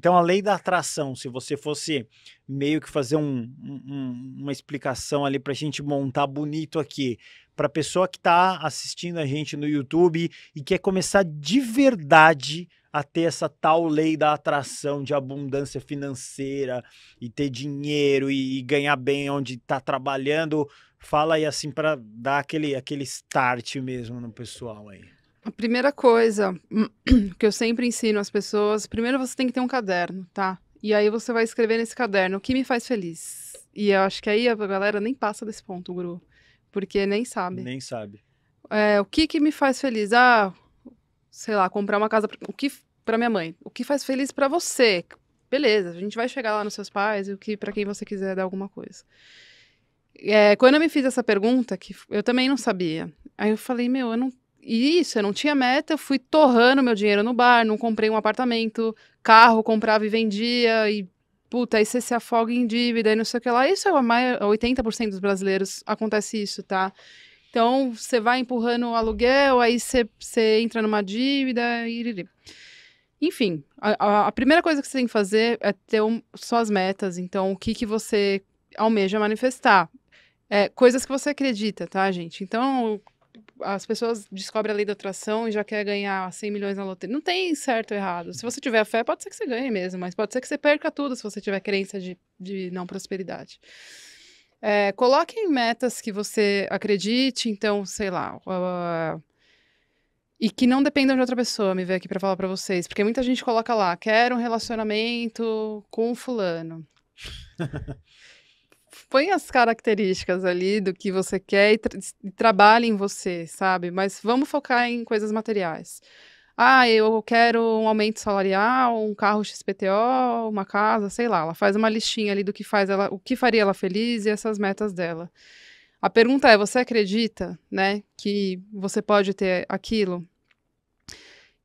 Então, a lei da atração, se você fosse meio que fazer um, um, uma explicação ali para a gente montar bonito aqui, para a pessoa que está assistindo a gente no YouTube e quer começar de verdade a ter essa tal lei da atração, de abundância financeira e ter dinheiro e, e ganhar bem onde está trabalhando, fala aí assim para dar aquele, aquele start mesmo no pessoal aí. A primeira coisa que eu sempre ensino às pessoas, primeiro você tem que ter um caderno, tá? E aí você vai escrever nesse caderno o que me faz feliz. E eu acho que aí a galera nem passa desse ponto, Guru, porque nem sabe. Nem sabe. É, o que que me faz feliz? Ah, sei lá, comprar uma casa, pra, o que para minha mãe? O que faz feliz para você? Beleza, a gente vai chegar lá nos seus pais e o que para quem você quiser dar alguma coisa. É, quando eu me fiz essa pergunta, que eu também não sabia, aí eu falei, meu, eu não e isso, eu não tinha meta, eu fui torrando meu dinheiro no bar, não comprei um apartamento, carro, comprava e vendia, e puta, aí você se afoga em dívida e não sei o que lá. Isso é a maior, 80% dos brasileiros acontece isso, tá? Então, você vai empurrando o aluguel, aí você, você entra numa dívida e... Enfim, a, a, primeira coisa que você tem que fazer é ter um, suas metas. Então, o que, que você almeja manifestar. É, coisas que você acredita, tá, gente? Então, as pessoas descobrem a lei da atração e já quer ganhar 100 milhões na loteria. Não tem certo ou errado. Se uhum. você tiver fé, pode ser que você ganhe mesmo, mas pode ser que você perca tudo se você tiver crença de, de não prosperidade. É, coloquem metas que você acredite, então, sei lá. Uh, e que não dependam de outra pessoa, me ver aqui para falar para vocês. Porque muita gente coloca lá, quero um relacionamento com fulano. põe as características ali do que você quer e, tra e trabalhe em você, sabe? Mas vamos focar em coisas materiais. Ah, eu quero um aumento salarial, um carro XPTO, uma casa, sei lá. Ela faz uma listinha ali do que faz ela, o que faria ela feliz e essas metas dela. A pergunta é: você acredita, né, que você pode ter aquilo?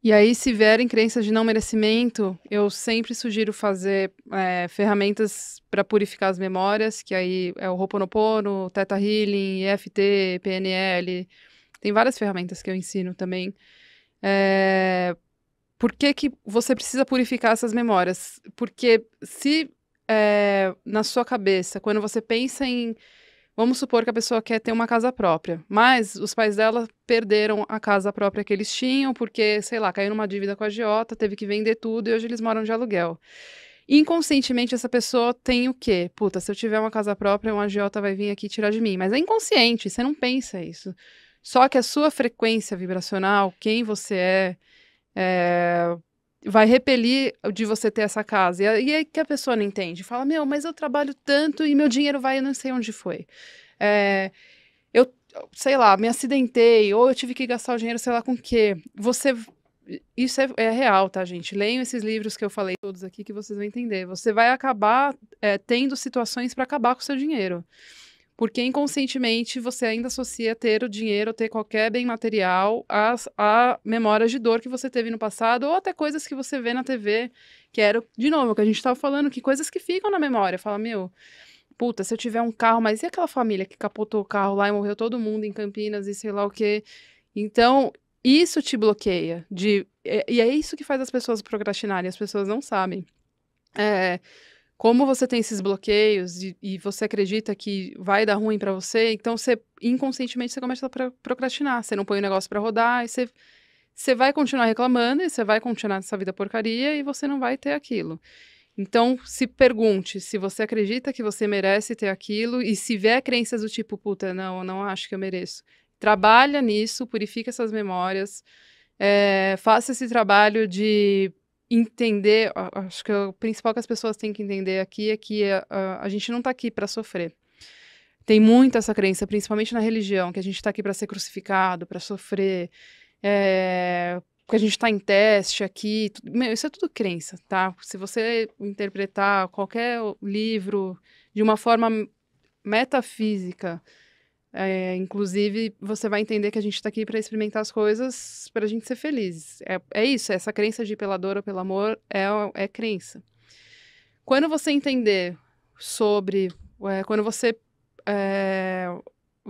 E aí, se vierem crenças de não merecimento, eu sempre sugiro fazer é, ferramentas para purificar as memórias, que aí é o Roponopono, Theta Healing, EFT, PNL. Tem várias ferramentas que eu ensino também. É, por que, que você precisa purificar essas memórias? Porque se é, na sua cabeça, quando você pensa em Vamos supor que a pessoa quer ter uma casa própria, mas os pais dela perderam a casa própria que eles tinham porque, sei lá, caiu numa dívida com a agiota, teve que vender tudo e hoje eles moram de aluguel. Inconscientemente, essa pessoa tem o quê? Puta, se eu tiver uma casa própria, um agiota vai vir aqui tirar de mim. Mas é inconsciente, você não pensa isso. Só que a sua frequência vibracional, quem você é, é vai repelir de você ter essa casa. E aí que a pessoa não entende. Fala, meu, mas eu trabalho tanto e meu dinheiro vai, eu não sei onde foi. É, eu, sei lá, me acidentei, ou eu tive que gastar o dinheiro, sei lá com o quê. Você. Isso é, é, real, tá, gente? Leiam esses livros que eu falei todos aqui que vocês vão entender. Você vai acabar é, tendo situações para acabar com o seu dinheiro porque inconscientemente você ainda associa ter o dinheiro, ter qualquer bem material às, a memórias de dor que você teve no passado, ou até coisas que você vê na TV, que era, de novo, o que a gente estava falando, que coisas que ficam na memória. Fala, meu, puta, se eu tiver um carro, mas e aquela família que capotou o carro lá e morreu todo mundo em Campinas e sei lá o quê? Então, isso te bloqueia. De, e é isso que faz as pessoas procrastinarem, as pessoas não sabem. É como você tem esses bloqueios e, e você acredita que vai dar ruim para você, então você inconscientemente você começa a procrastinar, você não põe o negócio para rodar e você você vai continuar reclamando e você vai continuar nessa vida porcaria e você não vai ter aquilo. Então, se pergunte se você acredita que você merece ter aquilo e se vier crenças do tipo, puta, não, não acho que eu mereço. Trabalha nisso, purifica essas memórias, é, faça esse trabalho de entender, acho que é o principal que as pessoas têm que entender aqui é que a, eh, a, a gente não está aqui para sofrer. Tem muito essa crença, principalmente na religião, que a gente está aqui para ser crucificado, para sofrer, é, que a gente está em teste aqui. Tudo, meu, isso é tudo crença, tá? Se você interpretar qualquer livro de uma forma metafísica, é, inclusive, você vai entender que a gente está aqui para experimentar as coisas, para a gente ser feliz. É, é isso, essa crença de ir pela dor ou pelo amor é, é crença. Quando você entender sobre. É, quando você é,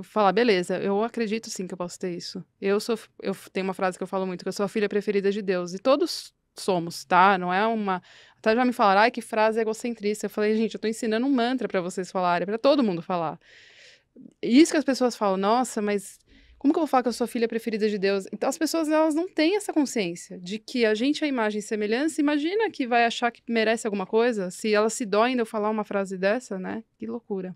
falar, beleza, eu acredito sim que eu posso ter isso. Eu sou. Eu tenho uma frase que eu falo muito, que eu sou a filha preferida de Deus. E todos somos, tá? Não é uma. Até já me falaram, ai, que frase egocentrista. Eu falei, gente, eu tô ensinando um mantra para vocês falarem, para todo mundo falar. Isso que as pessoas falam, nossa, mas como que eu vou falar que eu sou a filha preferida de Deus? Então as pessoas elas não têm essa consciência de que a gente é imagem e semelhança. Imagina que vai achar que merece alguma coisa, se ela se dói ainda eu falar uma frase dessa, né? Que loucura.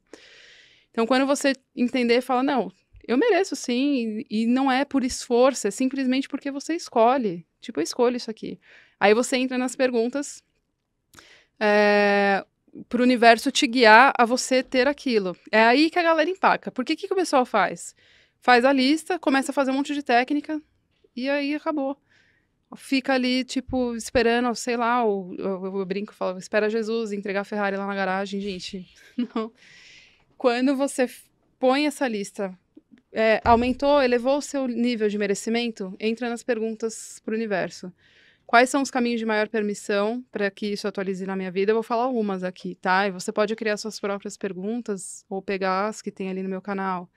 Então quando você entender, fala não, eu mereço sim, e, e não é por esforço, é simplesmente porque você escolhe. Tipo, eu escolho isso aqui. Aí você entra nas perguntas. É, para o universo te guiar a você ter aquilo. É aí que a galera empaca. Porque o que, que o pessoal faz? Faz a lista, começa a fazer um monte de técnica e aí acabou. Fica ali, tipo, esperando, sei lá, eu, eu, eu brinco, falo, espera Jesus entregar a Ferrari lá na garagem, gente. Não. Quando você põe essa lista, é, aumentou, elevou o seu nível de merecimento, entra nas perguntas para o universo. Quais são os caminhos de maior permissão para que isso atualize na minha vida? Eu vou falar algumas aqui, tá? E você pode criar suas próprias perguntas ou pegar as que tem ali no meu canal.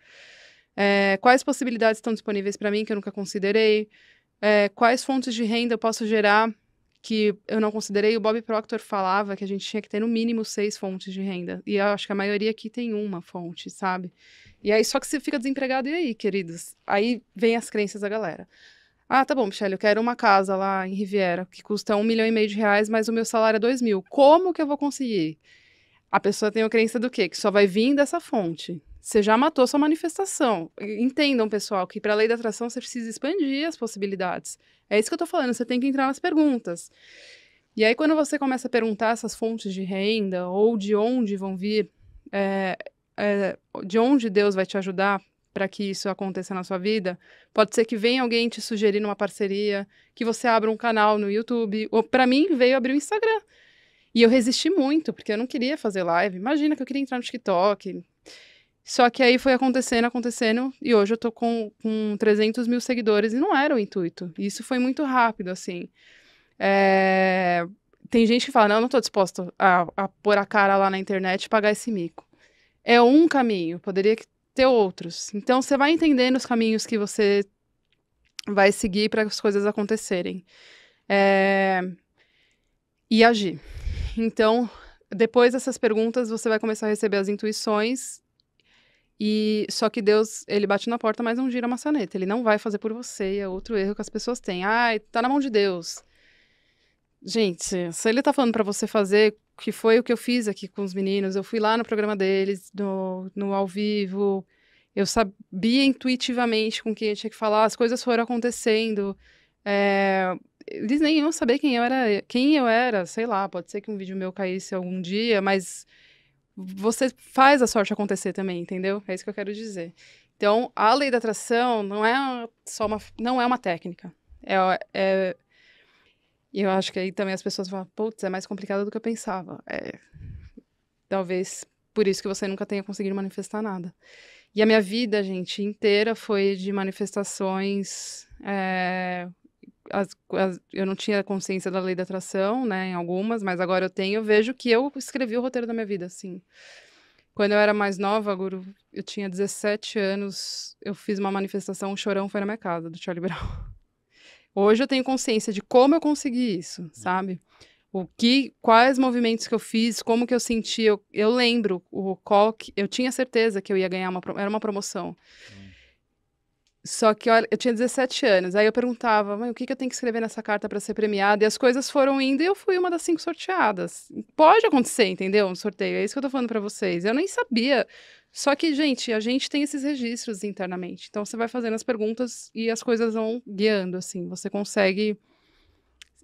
É, quais possibilidades estão disponíveis para mim que eu nunca considerei? É, quais fontes de renda eu posso gerar que eu não considerei? O Bob Proctor falava que a gente tinha que ter no mínimo seis fontes de renda. E eu acho que a maioria aqui tem uma fonte, sabe? E aí só que você fica desempregado, e aí, queridos? Aí vem as crenças da galera. Ah, tá bom, Michelle, eu quero uma casa lá em Riviera que custa um milhão e meio de reais, mas o meu salário é dois mil. Como que eu vou conseguir? A pessoa tem a crença do quê? Que só vai vir dessa fonte. Você já matou sua manifestação. Entendam, pessoal, que para a lei da atração você precisa expandir as possibilidades. É isso que eu estou falando, você tem que entrar nas perguntas. E aí, quando você começa a perguntar essas fontes de renda ou de onde vão vir, é, é, de onde Deus vai te ajudar para que isso aconteça na sua vida. Pode ser que venha alguém te sugerir uma parceria, que você abra um canal no YouTube. Ou para mim veio abrir o um Instagram. E eu resisti muito, porque eu não queria fazer live. Imagina que eu queria entrar no TikTok. Só que aí foi acontecendo, acontecendo, e hoje eu tô com, com 300 mil seguidores, e não era o intuito. Isso foi muito rápido, assim. É... Tem gente que fala, não, eu não tô disposto a, a pôr a cara lá na internet e pagar esse mico. É um caminho, poderia ter outros. Então você vai entendendo os caminhos que você vai seguir para as coisas acontecerem. É... E agir. Então, depois dessas perguntas, você vai começar a receber as intuições. E só que Deus, ele bate na porta, mas não gira a maçaneta. Ele não vai fazer por você. É outro erro que as pessoas têm. Ai, tá na mão de Deus. Gente, se ele tá falando para você fazer, que foi o que eu fiz aqui com os meninos, eu fui lá no programa deles, no, no ao vivo, eu sabia intuitivamente com quem eu tinha que falar, as coisas foram acontecendo. É, eles nem iam saber quem eu era, quem eu era, sei lá, pode ser que um vídeo meu caísse algum dia, mas você faz a sorte acontecer também, entendeu? É isso que eu quero dizer. Então, a lei da atração não é só uma, não é uma técnica. É, é e eu acho que aí também as pessoas falam, putz, é mais complicado do que eu pensava. É, talvez por isso que você nunca tenha conseguido manifestar nada. E a minha vida, gente, inteira foi de manifestações. É, as, as, eu não tinha consciência da lei da atração, né, em algumas, mas agora eu tenho. Eu vejo que eu escrevi o roteiro da minha vida, assim. Quando eu era mais nova, Guru, eu tinha 17 anos, eu fiz uma manifestação, o um chorão foi na minha casa, do Charlie Brown. Hoje eu tenho consciência de como eu consegui isso, hum. sabe? O que, quais movimentos que eu fiz, como que eu senti, eu, eu lembro o qual que, eu tinha certeza que eu ia ganhar uma era uma promoção. Hum. Só que olha, eu tinha 17 anos, aí eu perguntava, mãe, o que, que eu tenho que escrever nessa carta para ser premiada? E as coisas foram indo e eu fui uma das cinco sorteadas. Pode acontecer, entendeu? Um sorteio, é isso que eu tô falando para vocês. Eu nem sabia só que, gente, a gente tem esses registros internamente. Então, você vai fazendo as perguntas e as coisas vão guiando, assim. Você consegue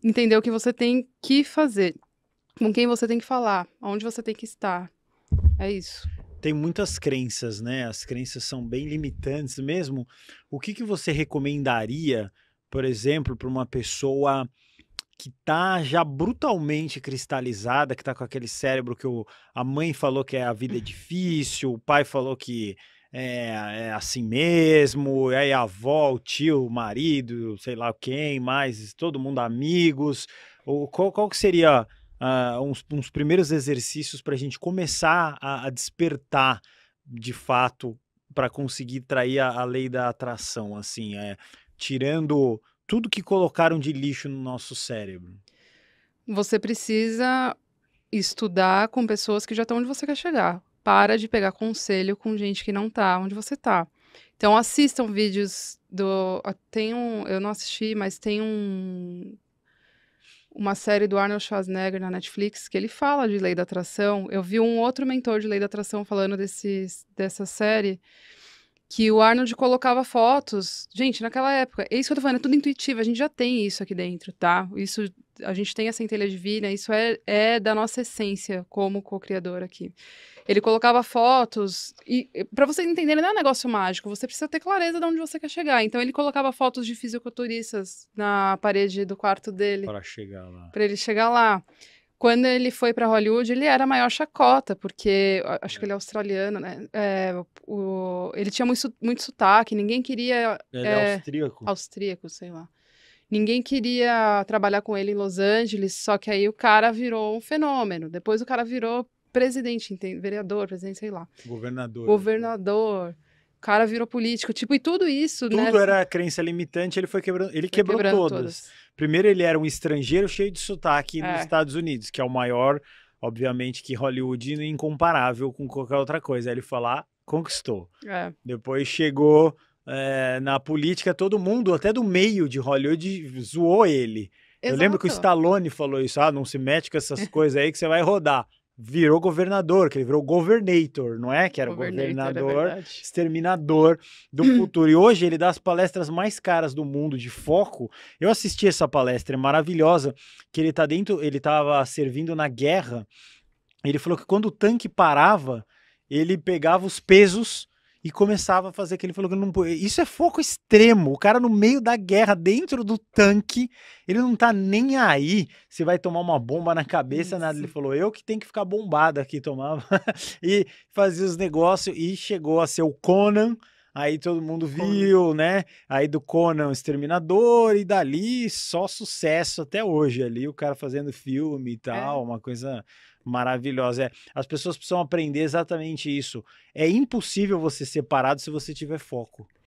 entender o que você tem que fazer, com quem você tem que falar, onde você tem que estar. É isso. Tem muitas crenças, né? As crenças são bem limitantes mesmo. O que, que você recomendaria, por exemplo, para uma pessoa que tá já brutalmente cristalizada, que tá com aquele cérebro que o, a mãe falou que é a vida é difícil, o pai falou que é, é assim mesmo, e aí a avó, o tio, o marido, sei lá quem mais, todo mundo amigos. O qual, qual que seria uh, uns, uns, primeiros exercícios para a gente começar a, a, despertar de fato para conseguir trair a, a lei da atração, assim, é, tirando tudo que colocaram de lixo no nosso cérebro? Você precisa estudar com pessoas que já estão onde você quer chegar. Para de pegar conselho com gente que não está onde você está. Então assistam vídeos do ah, tem um, eu não assisti, mas tem um uma série do Arnold Schwarzenegger na Netflix que ele fala de lei da atração. Eu vi um outro mentor de lei da atração falando desse, dessa série que o Arnold colocava fotos. Gente, naquela época, é isso que eu tô falando, é tudo intuitivo, a gente já tem isso aqui dentro, tá? Isso, a gente tem essa centelha divina, né? isso é, é da nossa essência como co-criador aqui. Ele colocava fotos, e para você entender não é um negócio mágico, você precisa ter clareza de onde você quer chegar. Então, ele colocava fotos de fisiculturistas na parede do quarto dele. Para chegar lá. Para ele chegar lá. Quando ele foi para Hollywood, ele era a maior chacota, porque acho que é. ele é australiano, né? É, o, ele tinha muito, muito sotaque, ninguém queria. Ele é, é austríaco. Austríaco, sei lá. Ninguém queria trabalhar com ele em Los Angeles, só que aí o cara virou um fenômeno. Depois o cara virou presidente, vereador, presidente, sei lá. Governador. Né? Governador. O cara virou político, tipo, e tudo isso, né? tudo né? era crença limitante, ele foi quebrando, ele foi quebrou quebrando todas. todas. Primeiro, ele era um estrangeiro cheio de sotaque é. nos Estados Unidos, que é o maior, obviamente, que Hollywood incomparável com qualquer outra coisa. Aí ele falar, conquistou. É. Depois chegou é, na política, todo mundo, até do meio de Hollywood, zoou ele. Exato. Eu lembro que o Stallone falou isso: ah, não se mete com essas coisas aí que você vai rodar virou governador, que ele virou governator, não é? Que era governator, é governador, é exterminador do futuro. E hoje ele dá as palestras mais caras do mundo de foco. Eu assisti essa palestra, é maravilhosa, que ele tá dentro, ele tava servindo na guerra. Ele falou que quando o tanque parava, ele pegava os pesos e começava a fazer aquele falou que não isso é foco extremo o cara no meio da guerra dentro do tanque ele não tá nem aí se vai tomar uma bomba na cabeça isso. nada ele falou eu que tenho que ficar bombado aqui tomava e fazia os negócios e chegou a ser o Conan Aí todo mundo viu, Conan. né? Aí do Conan, Exterminador, e dali só sucesso até hoje ali, o cara fazendo filme e é. tal, é. uma coisa maravilhosa. É, as pessoas precisam aprender exatamente isso. É impossível você ser parado se você tiver foco.